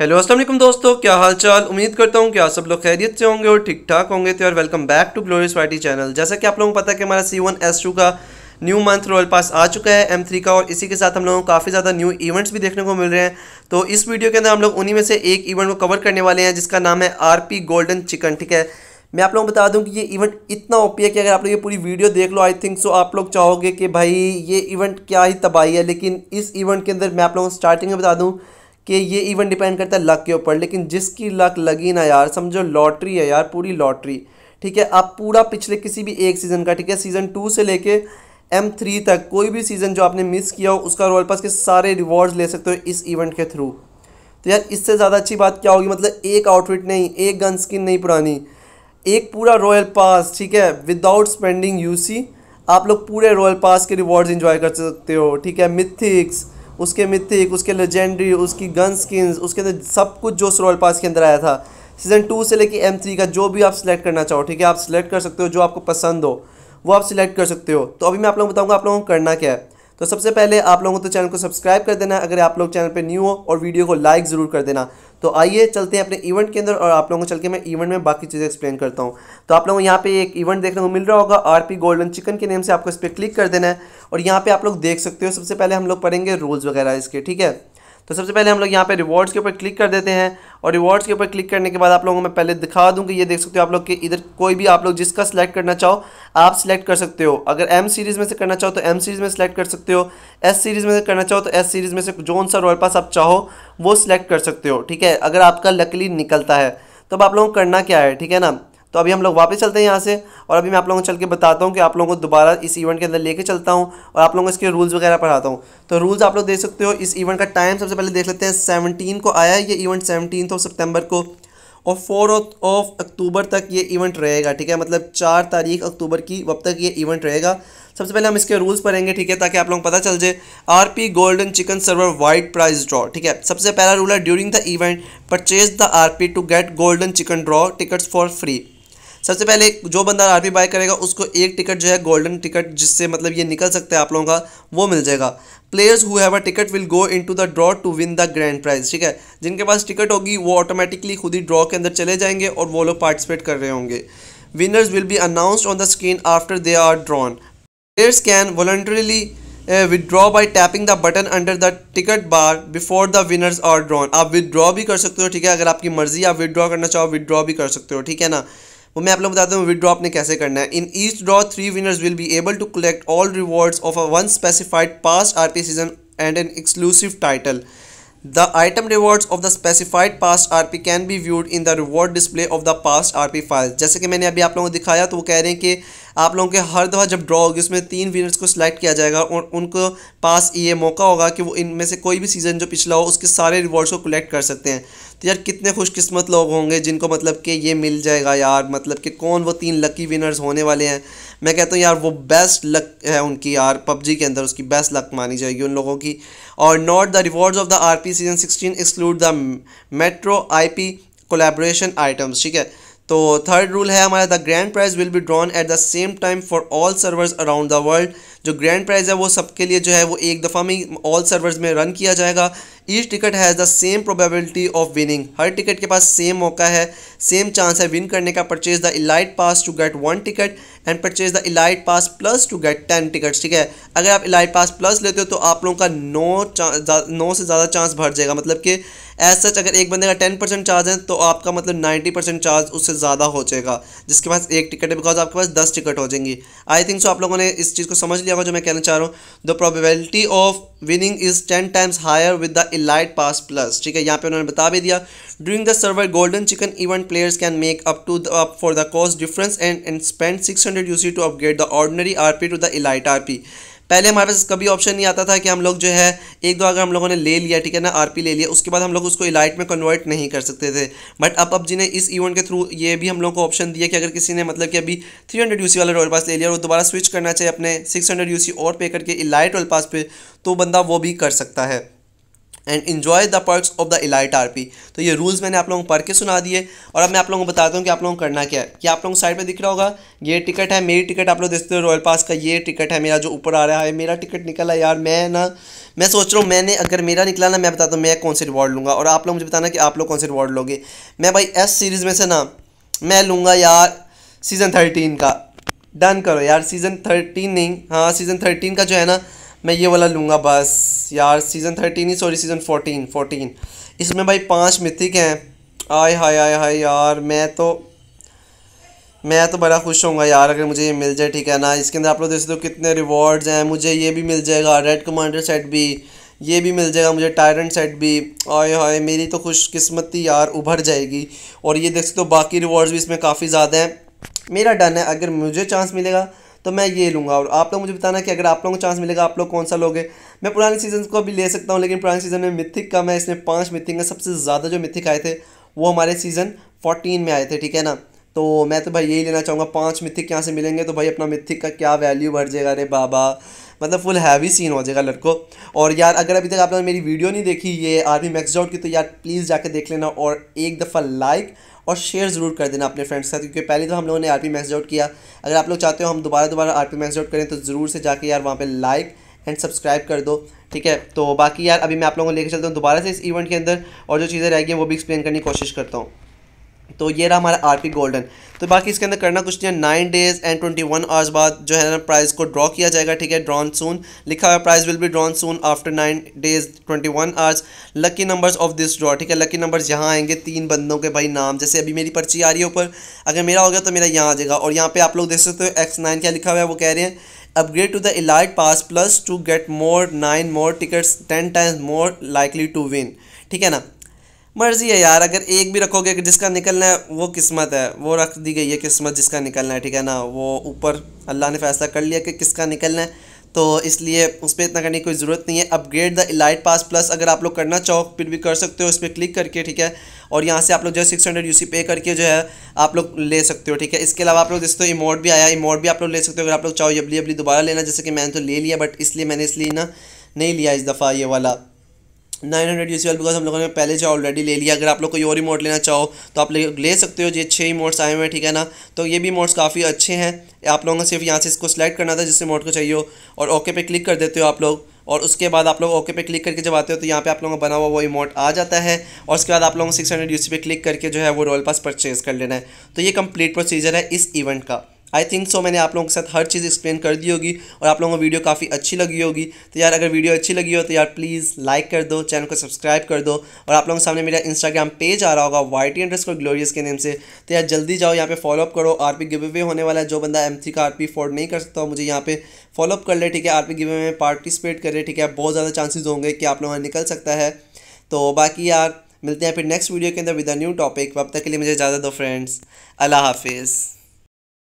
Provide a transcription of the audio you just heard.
hello Aslam दोस्तों क्या हाल चाल उम्मीद करता हूँ कि आप सब लोग खैरियत से होंगे और ठीक ठाक होंगे तो और welcome back to Glorious YT channel जैसा कि आप लोगों को पता है कि हमारा सी वन एस टू का न्यू मंथ रॉयल पास आ चुका है एम थ्री का और इसी के साथ हम लोगों को काफ़ी ज़्यादा न्यू इवेंट्स भी देखने को मिल रहे हैं तो इस वीडियो के अंदर हम लोग उन्हीं में से एक इवेंट को कवर करने वाले हैं जिसका नाम है आर पी गोल्डन चिकन ठीक है मैं आप लोगों को बता दूं कि ये इवेंट इतना ओपी है कि अगर आप लोग ये पूरी वीडियो देख लो आई थिंक सो आप लोग चाहोगे कि भाई ये इवेंट क्या ही तबाही है लेकिन इस इवेंट के अंदर मैं आप लोगों को स्टार्टिंग में बता दूँ कि ये इवन डिपेंड करता है लक के ऊपर लेकिन जिसकी लक लगी ना यार समझो लॉटरी है यार पूरी लॉटरी ठीक है आप पूरा पिछले किसी भी एक सीज़न का ठीक है सीज़न टू से लेके एम थ्री तक कोई भी सीज़न जो आपने मिस किया हो उसका रॉयल पास के सारे रिवॉर्ड्स ले सकते हो इस इवेंट के थ्रू तो यार इससे ज़्यादा अच्छी बात क्या होगी मतलब एक आउटफिट नहीं एक गन स्किन नहीं पुरानी एक पूरा रॉयल पास ठीक है विदाउट स्पेंडिंग यूसी आप लोग पूरे रॉयल पास के रिवॉर्ड्स इंजॉय कर सकते हो ठीक है मिथिक्स उसके मिथिक उसके लेजेंडरी उसकी गन स्किन्स उसके अंदर सब कुछ जो सरोल पास के अंदर आया था सीज़न टू से लेके एम थ्री का जो भी आप सिलेक्ट करना चाहो ठीक है आप सिलेक्ट कर सकते हो जो आपको पसंद हो वो आप सिलेक्ट कर सकते हो तो अभी मैं आप लोगों को बताऊँगा आप लोगों को करना क्या है तो सबसे पहले आप लोगों को तो चैनल को सब्सक्राइब कर देना अगर आप लोग चैनल पर न्यू हो और वीडियो को लाइक ज़रूर कर देना तो आइए चलते हैं अपने इवेंट के अंदर और आप लोगों को चल के मैं इवेंट में बाकी चीज़ें एक्सप्लेन करता हूँ तो आप लोगों को यहाँ पे एक इवेंट देखने को मिल रहा होगा आरपी गोल्डन चिकन के नेम से आपको इस पर क्लिक कर देना है और यहाँ पे आप लोग देख सकते हो सबसे पहले हम लोग पढ़ेंगे रूल्स वगैरह इसके ठीक है तो सबसे पहले हम लोग यहाँ पे रिवॉर्ड्स के ऊपर क्लिक कर देते हैं और रिवॉर्ड्स के ऊपर क्लिक करने के बाद आप लोगों को मैं पहले दिखा दूँ कि ये देख सकते हो आप लोग कि इधर कोई भी आप लोग जिसका सिलेक्ट करना चाहो आप सिलेक्ट कर सकते हो अगर एम सीरीज़ में से करना चाहो तो एम सीरीज़ में सिलेक्ट कर सकते हो एस सीरीज़ में से करना चाहो तो एस सीरीज़ में से जोन सा रॉयल पास आप चाहो वो सिलेक्ट कर सकते हो ठीक है अगर आपका लकली निकलता है तो अब आप लोगों को करना क्या है ठीक है ना तो अभी हम लोग वापस चलते हैं यहाँ से और अभी मैं आप लोगों को चल के बताता हूँ कि आप लोगों को दोबारा इस इवेंट के अंदर लेके चलता हूँ और आप लोगों को इसके रूल्स वगैरह पढ़ाता हूँ तो रूल्स आप लोग देख सकते हो इस इवेंट का टाइम सबसे पहले देख लेते हैं सेवनटीन को आया ये इवेंट सेवनटीन ऑफ सेप्टेम्बर को और फोर ऑफ अक्टूबर तक ये इवेंट रहेगा ठीक है मतलब चार तारीख अक्टूबर की वब तक ये इवेंट रहेगा सबसे पहले हम इसके रूल्स पढ़ेंगे ठीक है ताकि आप लोगों को पता चल जाए R P golden chicken server wide prize draw ठीक है सबसे पहला रूल है during the event purchase the R P to get golden chicken draw tickets for free सबसे पहले जो बंदा आरपी बाय करेगा उसको एक टिकट जो है गोल्डन टिकट जिससे मतलब ये निकल सकता है आप लोगों का वो मिल जाएगा players who have a ticket will go into the draw to win the grand prize ठीक है जिनके पास टिकट होगी वो ऑटोमेटिकली खुद ही ड्रॉ के अंदर चले जाएंगे और वो लोग पार्टिसिपेट कर रहे होंगे winners will be announce on the screen after they are drawn players can voluntarily withdraw by tapping the button under the ticket bar before the winners are drawn आप विदड्रॉ भी कर सकते हो ठीक है अगर आपकी मर्जी आप विदड्रॉ करना चाहो विदड्रॉ भी कर सकते हो ठीक है ना वो मैं आप लोग बताता हूँ विदड्रॉ आपने कैसे करना है in each draw three winners will be able to collect all rewards of a one specified past R P season and an exclusive title the item rewards of the specified pass R P can be viewed in the reward display of the pass R P file जैसे कि मैंने अभी आप लोगों को दिखाया तो वो कह रहे हैं कि आप लोगों के हर दफ़ा जब ड्रॉ होगी उसमें तीन विनर्स को सिलेक्ट किया जाएगा और उनको पास ये मौका होगा कि वो इनमें से कोई भी सीज़न जो पिछला हो उसके सारे रिवॉर्ड्स को कलेक्ट कर सकते हैं तो यार कितने खुशकस्मत लोग होंगे जिनको मतलब कि ये मिल जाएगा यार मतलब कि कौन वो तीन लकी विनर्स होने वाले हैं मैं कहता हूँ यार वो बेस्ट लक है उनकी यार पबजी के अंदर उसकी बेस्ट लक मानी जाएगी उन लोगों की और not the rewards of the R P season sixteen exclude the metro I P collaboration items ठीक है तो थर्ड रूल है हमारा the grand prize will be drawn at the same time for all servers around the world जो grand prize है वो सबके लिए जो है वो एक दफ़ा में ऑल सर्वर्स में रन किया जाएगा each ticket has the same probability of winning हर टिकट के पास सेम मौका है सेम चांस है विन करने का purchase the elite pass to get one ticket and purchase the elite pass plus to get ten tickets ठीक है अगर आप इलाइट पास प्लस लेते हो तो आप लोगों का नौ नौ से ज़्यादा चांस भर जाएगा मतलब कि एज सच अगर एक बंदे का टेन परसेंट चार्ज है तो आपका मतलब नाइन्टी परसेंट चार्ज उससे ज़्यादा हो जाएगा जिसके पास एक टिकट है बिकॉज आपके पास दस टिकट हो जाएंगी आई थिंक सो आप लोगों ने इस चीज़ को समझ लिया होगा जो मैं कहना चाह रहा हूँ the probability of winning is ten times higher with the elite pass plus ठीक है यहाँ पे उन्होंने बता भी दिया during the server golden chicken event players can make up to up for the cost difference and and spend six hundred U C to upgrade the ordinary R P to the elite R P पहले हमारे पास कभी option नहीं आता था कि हम लोग जो है एक दो अगर हम लोगों ने ले लिया ठीक है ना आरपी ले लिया उसके बाद हम लोग उसको इलाइट में कन्वर्ट नहीं कर सकते थे बट अब अब जिन्हें इस इवेंट के थ्रू ये भी हम लोग को ऑप्शन दिया कि अगर किसी ने मतलब कि अभी थ्री हंड्रेड यू वाला रॉयल पास ले लिया और दोबारा स्विच करना चाहिए अपने सिक्स हंड्रेड और पे करके इलाइट रॉयल पास पे तो बंदा वो भी कर सकता है and enjoy the perks of the elite R P तो ये रूल्स मैंने आप लोगों को पढ़ के सुना दिए और अब मैं आप लोगों को बताता हूँ कि आप लोगों को करना क्या है कि आप लोगों को साइड पर दिख रहा होगा ये टिकट है मेरी टिकट आप लोग देखते हो रॉयल पास का ये टिकट है मेरा जो ऊपर आ रहा है मेरा टिकट निकला यार मैं ना मैं सोच रहा हूँ मैंने अगर मेरा निकला ना मैं बताता हूँ मैं कौन से रिवॉर्ड लूँगा और आप लोग मुझे बताना कि आप लोग कौन से रिवॉर्ड लोगे मैं भाई एस सीरीज़ में से ना मैं लूँगा यार सीज़न थर्टीन का डन करो यार सीज़न थर्टीन नहीं हाँ सीज़न थर्टीन का जो है ना मैं ये वाला लूँगा बस यार सीज़न थर्टीन ही सॉरी सीज़न फोटीन फोटीन इसमें भाई पांच मिथिक हैं आय हाय आय हाय यार मैं तो मैं तो बड़ा खुश होऊंगा यार अगर मुझे ये मिल जाए ठीक है ना इसके अंदर आप लोग देख सकते हो कितने रिवॉर्ड्स हैं मुझे ये भी मिल जाएगा रेड कमांडर सेट भी ये भी मिल जाएगा मुझे टायरन सेट भी आय हाय मेरी तो खुशकस्मती यार उभर जाएगी और ये देख सकते हो बाकी रिवॉर्ड्स भी इसमें काफ़ी ज़्यादा हैं मेरा डन है अगर मुझे चांस मिलेगा तो मैं ये लूँगा और आप लोग मुझे बताना कि अगर आप लोगों को चांस मिलेगा आप लोग कौन सा लोगे मैं पुराने सीजन को भी ले सकता हूँ लेकिन पुराने सीज़न में मिथिक कम है इसमें पाँच मिथिक का सबसे ज़्यादा जो मिथिक आए थे वो हमारे सीज़न फोर्टीन में आए थे ठीक है ना तो मैं तो भाई यही लेना चाहूँगा पाँच मिथिक यहाँ से मिलेंगे तो भाई अपना मिथिक का क्या वैल्यू बढ़ जाएगा अरे बाबा मतलब फुल हैवी सीन हो जाएगा लड़को और यार अगर अभी तक आपने मेरी वीडियो नहीं देखी ये आर्मी मैक्स आउट की तो यार प्लीज़ जाके देख लेना और एक दफ़ा लाइक और शेयर ज़रूर कर देना अपने फ्रेंड्स के साथ क्योंकि पहले तो हम लोगों ने आर पी मैसेज आउट किया अगर आप लोग चाहते हो हम दोबारा दोबारा आर पी मैसेज आउट करें तो ज़रूर से जाके यार वहाँ पर लाइक एंड सब्सक्राइब कर दो ठीक है तो बाकी यार अभी मैं आप लोगों को लेकर चलता हूँ दोबारा से इस इवेंट के अंदर और जो चीज़ें रहेगी वो भी एक्सप्लेन करने की कोशिश करता हूँ तो ये रहा हमारा आर गोल्डन तो बाकी इसके अंदर करना कुछ नहीं है nine days and twenty one hours बाद जो है ना प्राइस को ड्रॉ किया जाएगा ठीक है ड्रॉन सून लिखा हुआ prize will be drawn soon after nine days twenty one hours lucky numbers of this draw ठीक है लकी नंबर्स यहाँ आएंगे तीन बंदों के भाई नाम जैसे अभी मेरी पर्ची आ रही है ऊपर अगर मेरा हो गया तो मेरा यहाँ आ जाएगा और यहाँ पर आप लोग देख सकते हो एक्स नाइन क्या लिखा हुआ है वो कह रहे हैं upgrade to the elite pass plus to get more nine more tickets ten times more likely to win ठीक है ना मर्जी है यार अगर एक भी रखोगे जिसका निकलना है वो किस्मत है वो रख दी गई है किस्मत जिसका निकलना है ठीक है ना वो ऊपर अल्लाह ने फैसला कर लिया कि किसका निकलना है तो इसलिए उस पर इतना करने की कोई ज़रूरत नहीं है upgrade the elite pass plus अगर आप लोग करना चाहो फिर भी कर सकते हो उस पर क्लिक करके ठीक है और यहाँ से आप लोग जो है सिक्स हंड्रेड यू पे करके जो है आप लोग ले सकते हो ठीक है इसके अलावा आप लोग जैसे तो इमोट भी आया इमोट भी आप लोग ले सकते हो अगर आप लोग चाहो यबली अबली दोबारा लेना जैसे कि मैंने तो ले लिया बट इसलिए मैंने इसलिए ना नहीं लिया इस दफ़ा ये वाला नाइन हंड्रेड यू बिकॉज हम लोगों ने पहले जो ऑलरेडी ले लिया अगर आप लोग कोई और इमोट लेना चाहो तो आप ले सकते हो ये छः इमोट्स आए हुए हैं ठीक है ना तो ये भी इमोट्स काफ़ी अच्छे हैं आप लोगों को सिर्फ यहाँ से इसको सेलेक्ट करना था जिस इमोट को चाहिए हो और ओके पे क्लिक कर देते हो आप लोग और उसके बाद आप लोग ओके पे क्लिक करके जब आते हो तो यहाँ पे आप लोगों का बना हुआ वो इमोट आ जाता है और उसके बाद आप लोगों को सिक्स हंड्रेड पे क्लिक करके जो है वो रॉयल पास परचेज़ कर लेना है तो ये कंप्लीट प्रोसीजर है इस इवेंट का आई थिंक सो मैंने आप लोगों के साथ हर चीज़ एक्सप्लेन कर दी होगी और आप लोगों को वीडियो काफ़ी अच्छी लगी होगी तो यार अगर वीडियो अच्छी लगी हो तो यार प्लीज़ लाइक कर दो चैनल को सब्सक्राइब कर दो और आप लोगों के सामने मेरा इंस्टाग्राम पेज आ रहा होगा वाई टी और ग्लोरियस के नेम से तो यार जल्दी जाओ यहाँ पे फॉलोअप करो आर पी गिव अवे होने वाला है जो बंदा एम थी का आर पी फोर्ड नहीं कर सकता मुझे यहाँ पे फॉलोअप कर ले ठीक है आर पी गिव अवे में पार्टिसिपेट करे ठीक है बहुत ज़्यादा चांसेज होंगे कि आप लोगों निकल सकता है तो बाकी यार मिलते हैं फिर नेक्स्ट वीडियो के अंदर विद अ न्यू टॉपिक अब तक के लिए मुझे ज़्यादा दो फ्रेंड्स अल्लाह हाफिज़